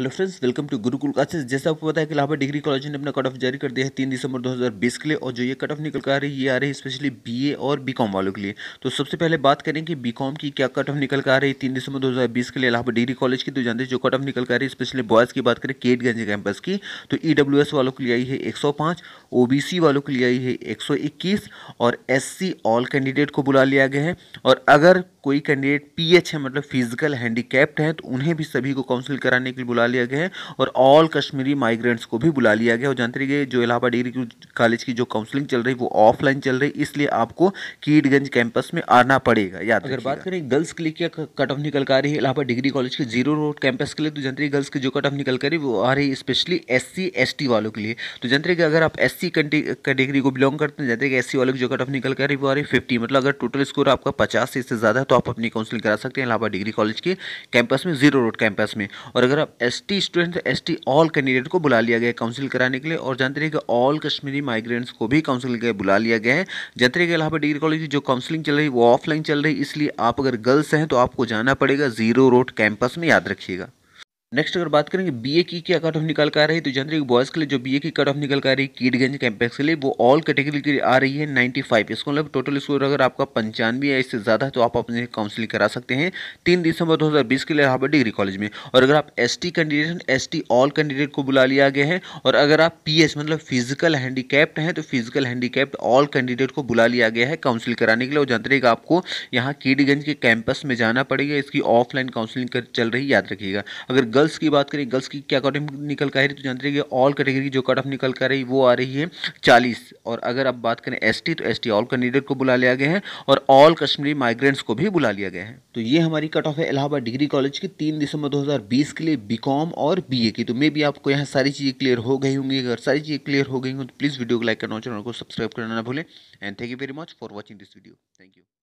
hello friends welcome to Gurukul classes जैसे आपको पता है कि इलाहाबाद डिग्री कॉलेज ने अपना कट ऑफ जारी कर दिया है तीन दिसंबर 2020 के लिए और जो ये कट ऑफ निकल कर आ रही है ये आ रही है स्पेशली बीए और बीकॉम वालों के लिए तो सबसे पहले बात करें कि बीकॉम की क्या कट ऑफ निकल कर आ रही है तीन दिसंबर दो के लिए इलाहाबाद डिग्री कॉलेज की तो जानते हैं जो कट ऑफ निकल कर आ रही है स्पेशली बॉयज़ की बात करें केटगंज कैंपस की तो ई e वालों के लिए आई है एक सौ वालों के लिए आई है एक और एस ऑल कैंडिडेट को बुला लिया गया है और अगर कोई कैंडिडेट पीएच है मतलब फिजिकल हैंडीकैप्ड हैं तो उन्हें भी सभी को काउंसिल कराने के लिए बुला लिया गया है और ऑल कश्मीरी माइग्रेंट्स को भी बुला लिया गया और जानते रहिए जो इलाहाबाद डिग्री कॉलेज की जो काउंसलिंग चल रही है वो ऑफलाइन चल रही है इसलिए आपको कीटगंज कैंपस में आना पड़ेगा याद अगर बात करें गर्ल्स के लिए क्या कट ऑफ निकल कर रही है इलाहाबाद डिग्री कॉलेज के जीरो रोड कैंपस के लिए तो जानते रहिए गर्ल्स की जो कट ऑफ निकल कर रही है वो आ रही है specially S C S T वालों के लिए तो जानते रहिए अगर आप एस सी कैटेगरी को बिलोंग करते हैं जानते रहिए एस वालों की जो कट ऑफ निकल कर रही है वो आ रही है फिफ्टी मतलब अगर टोटल स्कोर आपका पचास से ज़्यादा तो आप अपनी काउंसलिंग करा सकते हैं इलाहाबाद डिग्री कॉलेज के कैंपस में जीरो रोड कैंपस में और अगर आप S T student S T all candidate को बुला लिया गया काउंसिल कराने के लिए और जानते कि ऑल कश्मीरी माइग्रेंट्स को भी काउंसिल के बुला लिया गया है जानते रहे इलाहाबाद डिग्री कॉलेज की जो काउंसिलिंग चल रही है वो ऑफलाइन चल रही इसलिए आप अगर गर्ल्स हैं तो आपको जाना पड़ेगा जीरो रोड कैंपस में याद रखिएगा नेक्स्ट अगर बात करेंगे बीए की क्या कट ऑफ निकाल कर आ रही है तो जनरल बॉयज़ के लिए जो बीए की कट ऑफ निकल कर आ रही है कीटगंज कैंपस के लिए वो ऑल कैटेगरी के लिए आ रही है 95 इसको मतलब टोटल स्कोर अगर आपका पंचानवे या इससे ज़्यादा है तो आप अपने काउंसिलिंग करा सकते हैं तीन दिसंबर दो के लिए यहाँ डिग्री कॉलेज में और अगर आप S T candidate S all candidate को बुला लिया गया है और अगर आप पी मतलब फिजिकल हैंडीकैप्ड हैं तो फिजिकल हैंडीकैप्ड ऑल कैंडिडेट को बुला लिया गया है काउंसिल कराने के लिए और जनरल आपको यहाँ कीडगंज के कैंपस में जाना पड़ेगा इसकी ऑफलाइन काउंसिलिंग चल रही याद रखिएगा अगर गर्ल्स की बात करें गर्ल्स की क्या कट ऑफ निकल कर रही तो जानते रहिए ऑल कैटेगरी जो कट ऑफ निकल कर रही वो आ रही है चालीस और अगर आप बात करें एस तो एस ऑल कैंडिडेट को बुला लिया गया है और ऑल कश्मीरी माइग्रेंट्स को भी बुला लिया गया है तो ये हमारी कट ऑफ है इलाहाबाद डिग्री कॉलेज की तीन दिसंबर दो के लिए बी और बी की तो मे भी आपको यहाँ सारी चीज़ें क्लियर हो गई होंगी अगर सारी चीज़ें क्लियर हो गई हों तो प्लीज़ वीडियो को लाइक करना चैनल को सब्सक्राइब करना ना भूलें and thank you very much for watching this video thank you